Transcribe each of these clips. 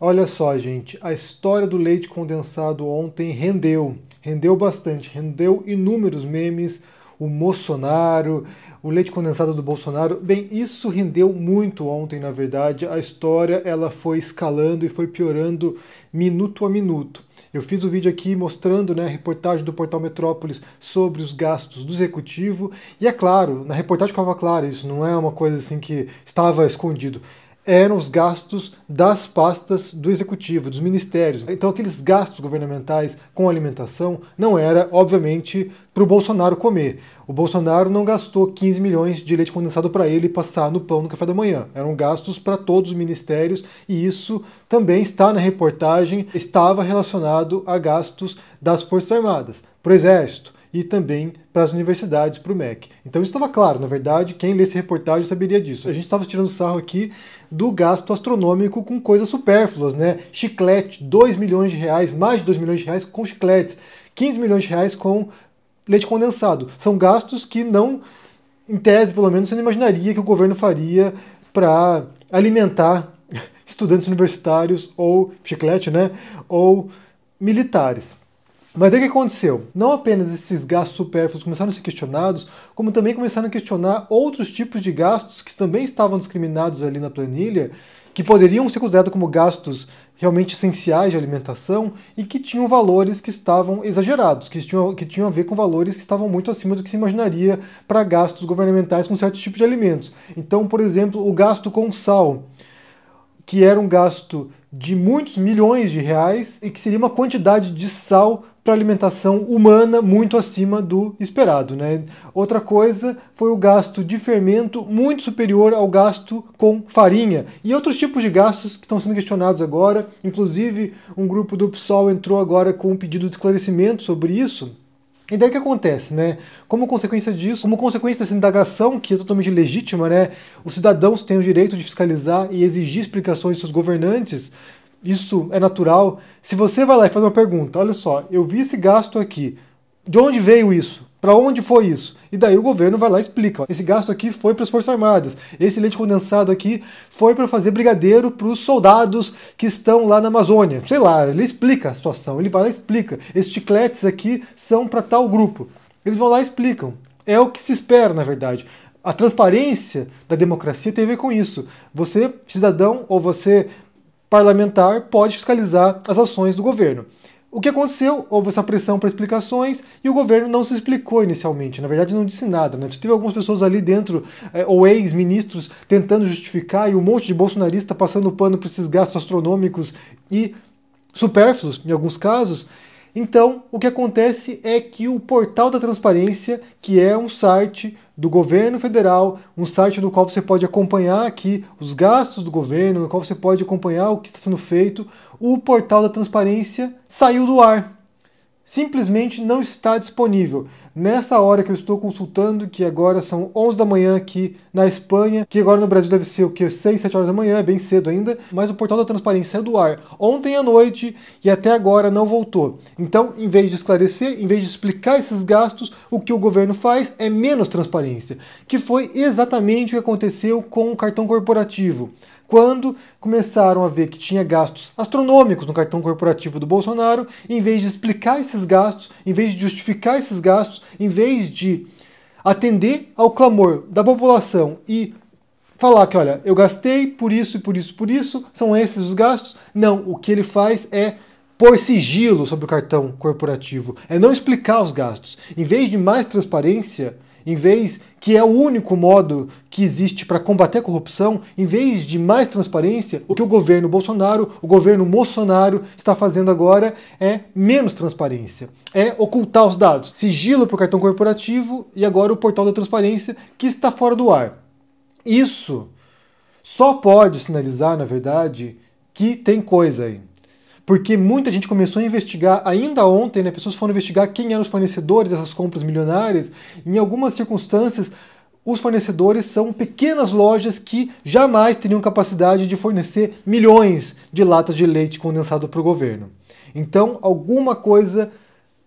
Olha só, gente, a história do leite condensado ontem rendeu, rendeu bastante, rendeu inúmeros memes, o Bolsonaro, o leite condensado do Bolsonaro. Bem, isso rendeu muito ontem, na verdade. A história ela foi escalando e foi piorando minuto a minuto. Eu fiz o um vídeo aqui mostrando né, a reportagem do portal Metrópolis sobre os gastos do executivo, e é claro, na reportagem estava claro, isso não é uma coisa assim que estava escondido eram os gastos das pastas do executivo, dos ministérios. Então aqueles gastos governamentais com alimentação não era, obviamente, para o Bolsonaro comer. O Bolsonaro não gastou 15 milhões de leite condensado para ele passar no pão no café da manhã. Eram gastos para todos os ministérios e isso também está na reportagem, estava relacionado a gastos das Forças Armadas, para o Exército e também para as universidades, para o MEC. Então isso estava claro, na verdade, quem lê esse reportagem saberia disso. A gente estava tirando sarro aqui do gasto astronômico com coisas supérfluas, né? Chiclete, 2 milhões de reais, mais de 2 milhões de reais com chicletes, 15 milhões de reais com leite condensado. São gastos que não, em tese pelo menos, você não imaginaria que o governo faria para alimentar estudantes universitários ou chiclete, né? Ou militares. Mas o que aconteceu? Não apenas esses gastos supérfluos começaram a ser questionados, como também começaram a questionar outros tipos de gastos que também estavam discriminados ali na planilha, que poderiam ser considerados como gastos realmente essenciais de alimentação e que tinham valores que estavam exagerados, que tinham, que tinham a ver com valores que estavam muito acima do que se imaginaria para gastos governamentais com certos tipos de alimentos. Então, por exemplo, o gasto com sal que era um gasto de muitos milhões de reais e que seria uma quantidade de sal para alimentação humana muito acima do esperado. Né? Outra coisa foi o gasto de fermento muito superior ao gasto com farinha e outros tipos de gastos que estão sendo questionados agora. Inclusive, um grupo do PSOL entrou agora com um pedido de esclarecimento sobre isso. E daí o que acontece, né? Como consequência disso, como consequência dessa indagação, que é totalmente legítima, né? Os cidadãos têm o direito de fiscalizar e exigir explicações de seus governantes. Isso é natural. Se você vai lá e faz uma pergunta, olha só, eu vi esse gasto aqui. De onde veio isso? Para onde foi isso? E daí o governo vai lá e explica. Ó, esse gasto aqui foi para as Forças Armadas. Esse leite condensado aqui foi para fazer brigadeiro para os soldados que estão lá na Amazônia. Sei lá, ele explica a situação. Ele vai lá e explica. Esses chicletes aqui são para tal grupo. Eles vão lá e explicam. É o que se espera, na verdade. A transparência da democracia tem a ver com isso. Você, cidadão, ou você, parlamentar pode fiscalizar as ações do governo. O que aconteceu? Houve essa pressão para explicações e o governo não se explicou inicialmente. Na verdade, não disse nada. Né? Teve algumas pessoas ali dentro, é, ou ex-ministros, tentando justificar e um monte de bolsonarista passando pano para esses gastos astronômicos e supérfluos, em alguns casos. Então, o que acontece é que o Portal da Transparência, que é um site do governo federal, um site no qual você pode acompanhar aqui os gastos do governo, no qual você pode acompanhar o que está sendo feito, o Portal da Transparência saiu do ar simplesmente não está disponível. Nessa hora que eu estou consultando, que agora são 11 da manhã aqui na Espanha, que agora no Brasil deve ser o que 6, 7 horas da manhã, é bem cedo ainda, mas o portal da transparência é do ar ontem à noite e até agora não voltou. Então, em vez de esclarecer, em vez de explicar esses gastos, o que o governo faz é menos transparência, que foi exatamente o que aconteceu com o cartão corporativo quando começaram a ver que tinha gastos astronômicos no cartão corporativo do Bolsonaro, em vez de explicar esses gastos, em vez de justificar esses gastos, em vez de atender ao clamor da população e falar que, olha, eu gastei por isso e por isso por isso, são esses os gastos. Não, o que ele faz é pôr sigilo sobre o cartão corporativo, é não explicar os gastos. Em vez de mais transparência, em vez que é o único modo que existe para combater a corrupção, em vez de mais transparência, o que o governo Bolsonaro, o governo Bolsonaro está fazendo agora é menos transparência, é ocultar os dados, sigilo para o cartão corporativo e agora o portal da transparência que está fora do ar. Isso só pode sinalizar, na verdade, que tem coisa aí porque muita gente começou a investigar, ainda ontem, né, pessoas foram investigar quem eram os fornecedores dessas compras milionárias. Em algumas circunstâncias, os fornecedores são pequenas lojas que jamais teriam capacidade de fornecer milhões de latas de leite condensado para o governo. Então, alguma coisa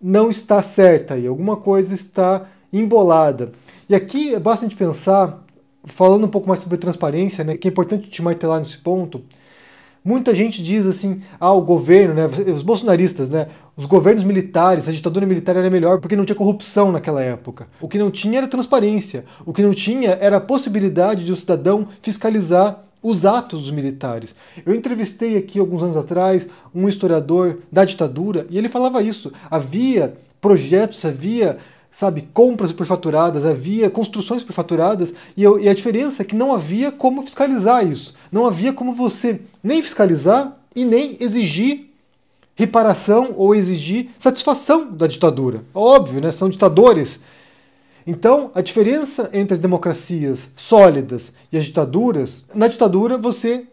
não está certa e alguma coisa está embolada. E aqui basta a gente pensar, falando um pouco mais sobre transparência, né, que é importante te martelar nesse ponto Muita gente diz assim, ah, o governo, né, os bolsonaristas, né, os governos militares, a ditadura militar era melhor porque não tinha corrupção naquela época. O que não tinha era transparência. O que não tinha era a possibilidade de o um cidadão fiscalizar os atos dos militares. Eu entrevistei aqui alguns anos atrás um historiador da ditadura e ele falava isso. Havia projetos, havia sabe, compras perfaturadas havia construções perfaturadas e, eu, e a diferença é que não havia como fiscalizar isso. Não havia como você nem fiscalizar e nem exigir reparação ou exigir satisfação da ditadura. Óbvio, né? São ditadores. Então, a diferença entre as democracias sólidas e as ditaduras, na ditadura você,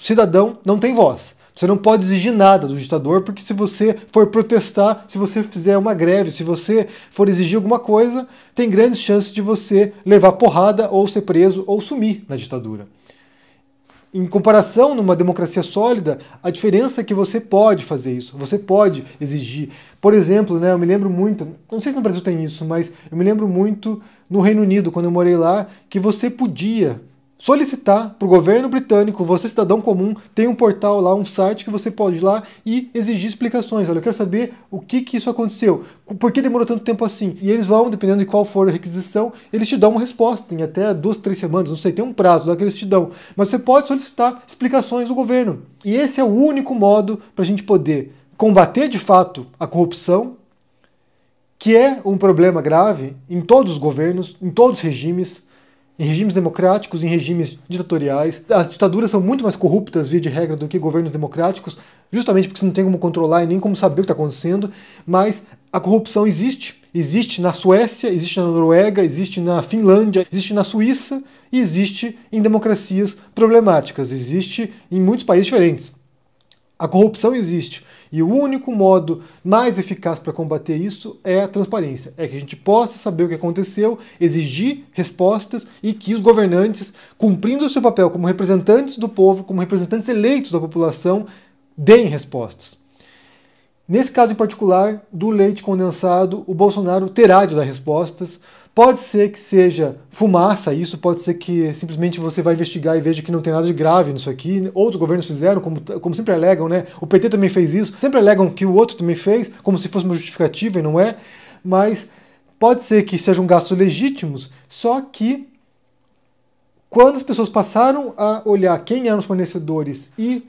cidadão, não tem voz. Você não pode exigir nada do ditador, porque se você for protestar, se você fizer uma greve, se você for exigir alguma coisa, tem grandes chances de você levar porrada ou ser preso ou sumir na ditadura. Em comparação, numa democracia sólida, a diferença é que você pode fazer isso, você pode exigir. Por exemplo, né, eu me lembro muito, não sei se no Brasil tem isso, mas eu me lembro muito no Reino Unido, quando eu morei lá, que você podia solicitar para o governo britânico, você cidadão comum, tem um portal lá, um site que você pode ir lá e exigir explicações. Olha, eu quero saber o que que isso aconteceu, por que demorou tanto tempo assim? E eles vão, dependendo de qual for a requisição, eles te dão uma resposta em até duas, três semanas, não sei, tem um prazo lá que eles te dão. Mas você pode solicitar explicações do governo. E esse é o único modo para a gente poder combater de fato a corrupção, que é um problema grave em todos os governos, em todos os regimes, em regimes democráticos, em regimes ditatoriais, as ditaduras são muito mais corruptas, via de regra, do que governos democráticos, justamente porque você não tem como controlar e nem como saber o que está acontecendo, mas a corrupção existe. Existe na Suécia, existe na Noruega, existe na Finlândia, existe na Suíça e existe em democracias problemáticas, existe em muitos países diferentes. A corrupção existe e o único modo mais eficaz para combater isso é a transparência, é que a gente possa saber o que aconteceu, exigir respostas e que os governantes, cumprindo o seu papel como representantes do povo, como representantes eleitos da população, deem respostas. Nesse caso em particular, do leite condensado, o Bolsonaro terá de dar respostas. Pode ser que seja fumaça isso, pode ser que simplesmente você vai investigar e veja que não tem nada de grave nisso aqui. Outros governos fizeram, como, como sempre alegam, né? O PT também fez isso, sempre alegam que o outro também fez, como se fosse uma justificativa e não é. Mas pode ser que sejam gastos legítimos, só que quando as pessoas passaram a olhar quem eram os fornecedores e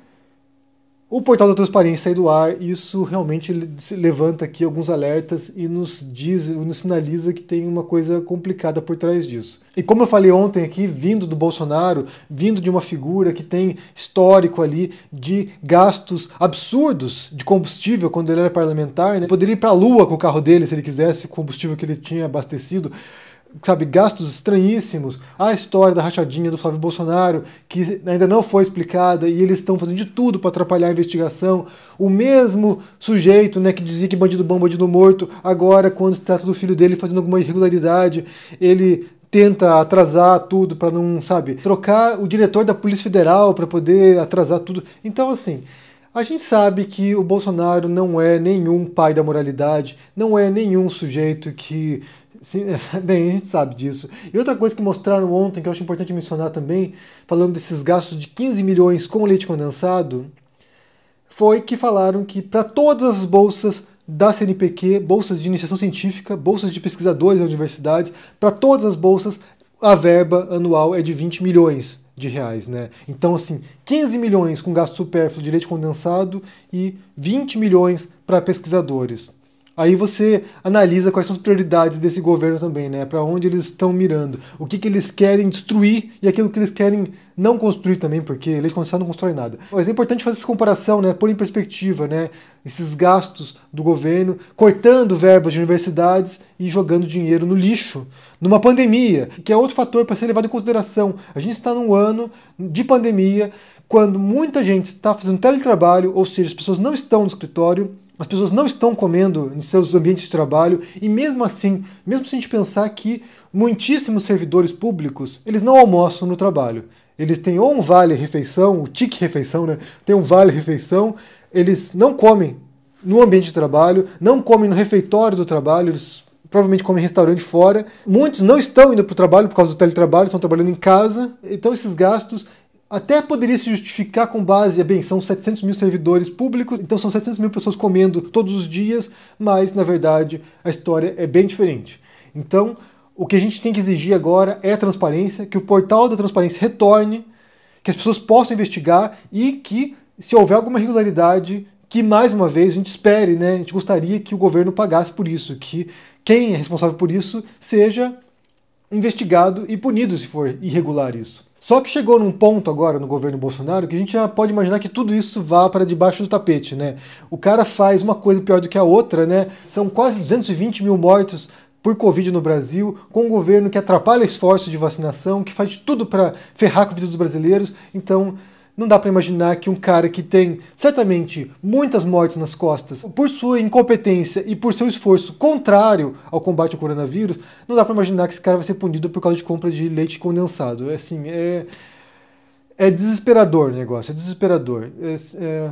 o portal da transparência aí do ar, isso realmente levanta aqui alguns alertas e nos diz, nos sinaliza que tem uma coisa complicada por trás disso. E como eu falei ontem aqui, vindo do Bolsonaro, vindo de uma figura que tem histórico ali de gastos absurdos de combustível quando ele era parlamentar, né? poderia ir para a lua com o carro dele se ele quisesse, o combustível que ele tinha abastecido sabe, gastos estranhíssimos. A história da rachadinha do Flávio Bolsonaro, que ainda não foi explicada e eles estão fazendo de tudo para atrapalhar a investigação. O mesmo sujeito, né, que dizia que bandido bom, bandido morto, agora quando se trata do filho dele fazendo alguma irregularidade, ele tenta atrasar tudo para não, sabe, trocar o diretor da Polícia Federal para poder atrasar tudo. Então, assim, a gente sabe que o Bolsonaro não é nenhum pai da moralidade, não é nenhum sujeito que Sim, bem, a gente sabe disso. E outra coisa que mostraram ontem, que eu acho importante mencionar também, falando desses gastos de 15 milhões com leite condensado, foi que falaram que para todas as bolsas da CNPq, bolsas de iniciação científica, bolsas de pesquisadores da universidade, para todas as bolsas, a verba anual é de 20 milhões de reais, né? Então, assim, 15 milhões com gasto supérfluo de leite condensado e 20 milhões para pesquisadores. Aí você analisa quais são as prioridades desse governo também, né? Para onde eles estão mirando, o que, que eles querem destruir e aquilo que eles querem não construir também, porque eles condensado não constrói nada. Mas é importante fazer essa comparação, né? Pôr em perspectiva, né? Esses gastos do governo, cortando verbas de universidades e jogando dinheiro no lixo, numa pandemia, que é outro fator para ser levado em consideração. A gente está num ano de pandemia, quando muita gente está fazendo teletrabalho, ou seja, as pessoas não estão no escritório as pessoas não estão comendo em seus ambientes de trabalho e mesmo assim, mesmo se a gente pensar que muitíssimos servidores públicos, eles não almoçam no trabalho. Eles têm ou um vale refeição, o tique refeição, né? Tem um vale refeição, eles não comem no ambiente de trabalho, não comem no refeitório do trabalho, eles provavelmente comem em restaurante fora. Muitos não estão indo para o trabalho por causa do teletrabalho, estão trabalhando em casa. Então esses gastos até poderia se justificar com base, bem, são 700 mil servidores públicos, então são 700 mil pessoas comendo todos os dias, mas na verdade a história é bem diferente. Então, o que a gente tem que exigir agora é transparência, que o portal da transparência retorne, que as pessoas possam investigar e que, se houver alguma irregularidade, que mais uma vez a gente espere, né? A gente gostaria que o governo pagasse por isso, que quem é responsável por isso seja investigado e punido se for irregular isso. Só que chegou num ponto agora no governo Bolsonaro que a gente já pode imaginar que tudo isso vá para debaixo do tapete, né? O cara faz uma coisa pior do que a outra, né? São quase 220 mil mortos por Covid no Brasil, com um governo que atrapalha esforço de vacinação, que faz tudo para ferrar com a vida dos brasileiros. Então, não dá para imaginar que um cara que tem certamente muitas mortes nas costas, por sua incompetência e por seu esforço contrário ao combate ao coronavírus, não dá para imaginar que esse cara vai ser punido por causa de compra de leite condensado. É assim, é é desesperador o negócio, é desesperador. É, é,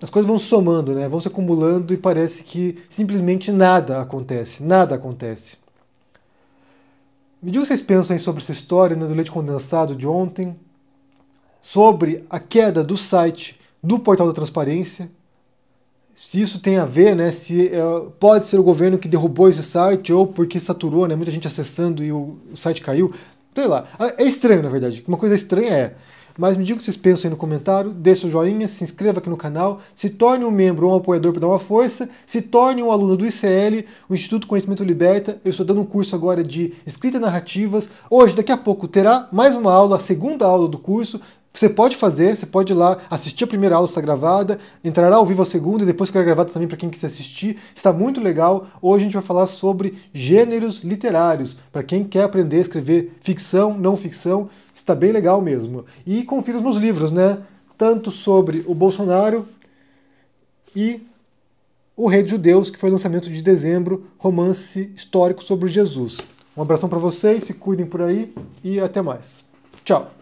as coisas vão se somando, né? vão se acumulando e parece que simplesmente nada acontece, nada acontece. Me diga o que vocês pensam sobre essa história né, do leite condensado de ontem sobre a queda do site do portal da transparência. Se isso tem a ver, né? Se é, pode ser o governo que derrubou esse site ou porque saturou, né? Muita gente acessando e o, o site caiu. Sei lá. Ah, é estranho, na verdade. Uma coisa estranha é. Mas me diga o que vocês pensam aí no comentário, deixe o joinha, se inscreva aqui no canal, se torne um membro ou um apoiador para dar uma força, se torne um aluno do ICL, o Instituto Conhecimento Liberta. Eu estou dando um curso agora de escrita narrativas. Hoje, daqui a pouco, terá mais uma aula, a segunda aula do curso. Você pode fazer, você pode ir lá assistir a primeira aula, está gravada, entrará ao vivo a segunda e depois ficará gravada também para quem quiser assistir. Está muito legal. Hoje a gente vai falar sobre gêneros literários, para quem quer aprender a escrever ficção, não ficção, está bem legal mesmo. E confira os meus livros, né? Tanto sobre o Bolsonaro e O Rei dos Judeus, que foi lançamento de dezembro, romance histórico sobre Jesus. Um abração para vocês, se cuidem por aí e até mais. Tchau!